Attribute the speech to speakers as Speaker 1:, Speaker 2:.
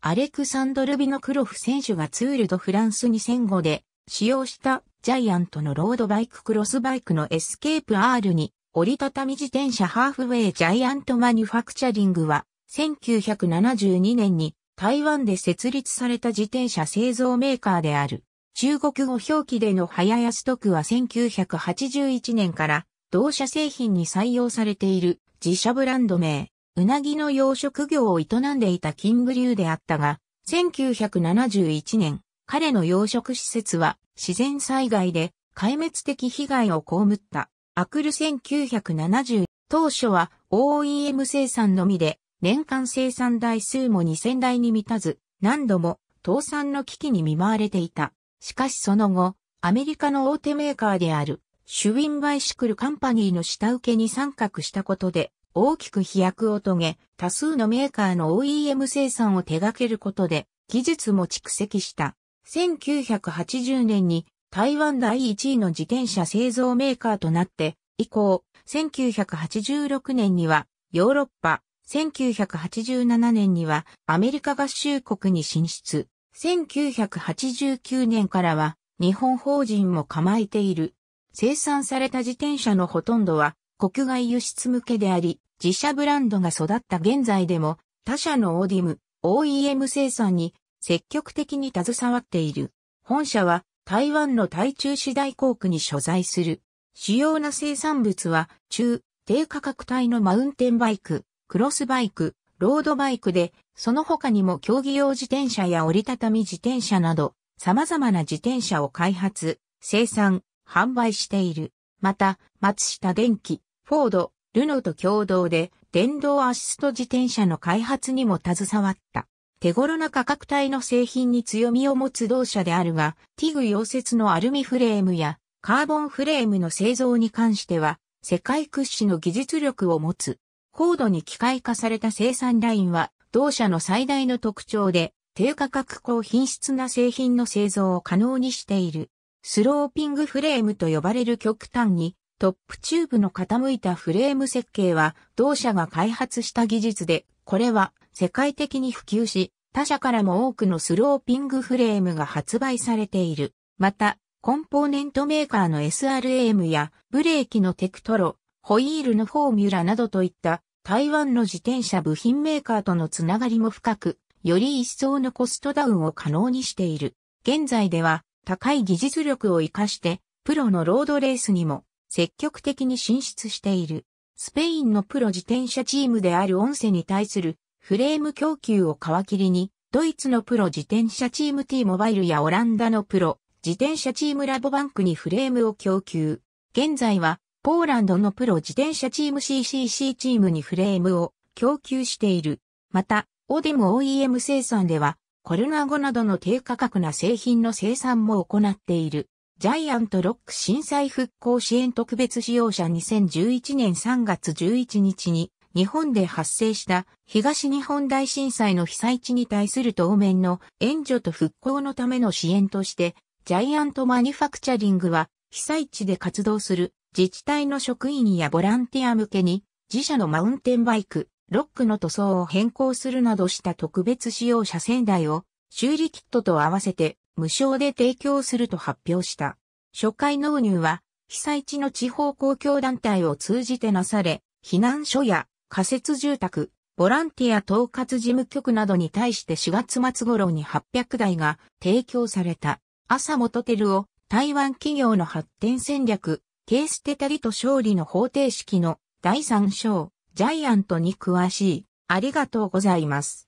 Speaker 1: アレクサンドル・ビノクロフ選手がツール・ド・フランス2005で使用したジャイアントのロードバイククロスバイクのエスケープ R に折りたたみ自転車ハーフウェイジャイアントマニュファクチャリングは1972年に台湾で設立された自転車製造メーカーである。中国語表記での早安徳は1981年から同社製品に採用されている自社ブランド名。うなぎの養殖業を営んでいたキングリュウであったが、1971年、彼の養殖施設は自然災害で壊滅的被害を被った。アクル1970当初は OEM 生産のみで年間生産台数も2000台に満たず何度も倒産の危機に見舞われていた。しかしその後、アメリカの大手メーカーであるシュウィンバイシクルカンパニーの下請けに参画したことで大きく飛躍を遂げ、多数のメーカーの OEM 生産を手掛けることで、技術も蓄積した。1980年に台湾第1位の自転車製造メーカーとなって、以降、1986年にはヨーロッパ、1987年にはアメリカ合衆国に進出。1989年からは日本法人も構えている。生産された自転車のほとんどは国外輸出向けであり、自社ブランドが育った現在でも、他社のオーディム、OEM 生産に積極的に携わっている。本社は台湾の台中市大港区に所在する。主要な生産物は中低価格帯のマウンテンバイク、クロスバイク、ロードバイクで、その他にも競技用自転車や折りたたみ自転車など、様々な自転車を開発、生産、販売している。また、松下電機、フォード、ルノと共同で電動アシスト自転車の開発にも携わった。手頃な価格帯の製品に強みを持つ同社であるが、ティグ溶接のアルミフレームやカーボンフレームの製造に関しては、世界屈指の技術力を持つ。高度に機械化された生産ラインは、同社の最大の特徴で、低価格高品質な製品の製造を可能にしている。スローピングフレームと呼ばれる極端にトップチューブの傾いたフレーム設計は同社が開発した技術で、これは世界的に普及し、他社からも多くのスローピングフレームが発売されている。また、コンポーネントメーカーの SRAM やブレーキのテクトロ、ホイールのフォーミュラなどといった台湾の自転車部品メーカーとのつながりも深く、より一層のコストダウンを可能にしている。現在では高い技術力を活かして、プロのロードレースにも積極的に進出している。スペインのプロ自転車チームであるオンセに対するフレーム供給を皮切りに、ドイツのプロ自転車チーム T モバイルやオランダのプロ自転車チームラボバンクにフレームを供給。現在はポーランドのプロ自転車チーム CCC チームにフレームを供給している。また、オデム OEM 生産ではコロナ後などの低価格な製品の生産も行っている。ジャイアントロック震災復興支援特別使用者2011年3月11日に日本で発生した東日本大震災の被災地に対する当面の援助と復興のための支援として、ジャイアントマニファクチャリングは被災地で活動する自治体の職員やボランティア向けに自社のマウンテンバイク、ロックの塗装を変更するなどした特別使用者仙台を修理キットと合わせて無償で提供すると発表した。初回納入は、被災地の地方公共団体を通じてなされ、避難所や仮設住宅、ボランティア統括事務局などに対して4月末頃に800台が提供された。朝元テルを台湾企業の発展戦略、ケーステタリと勝利の方程式の第3章、ジャイアントに詳しい。ありがとうございます。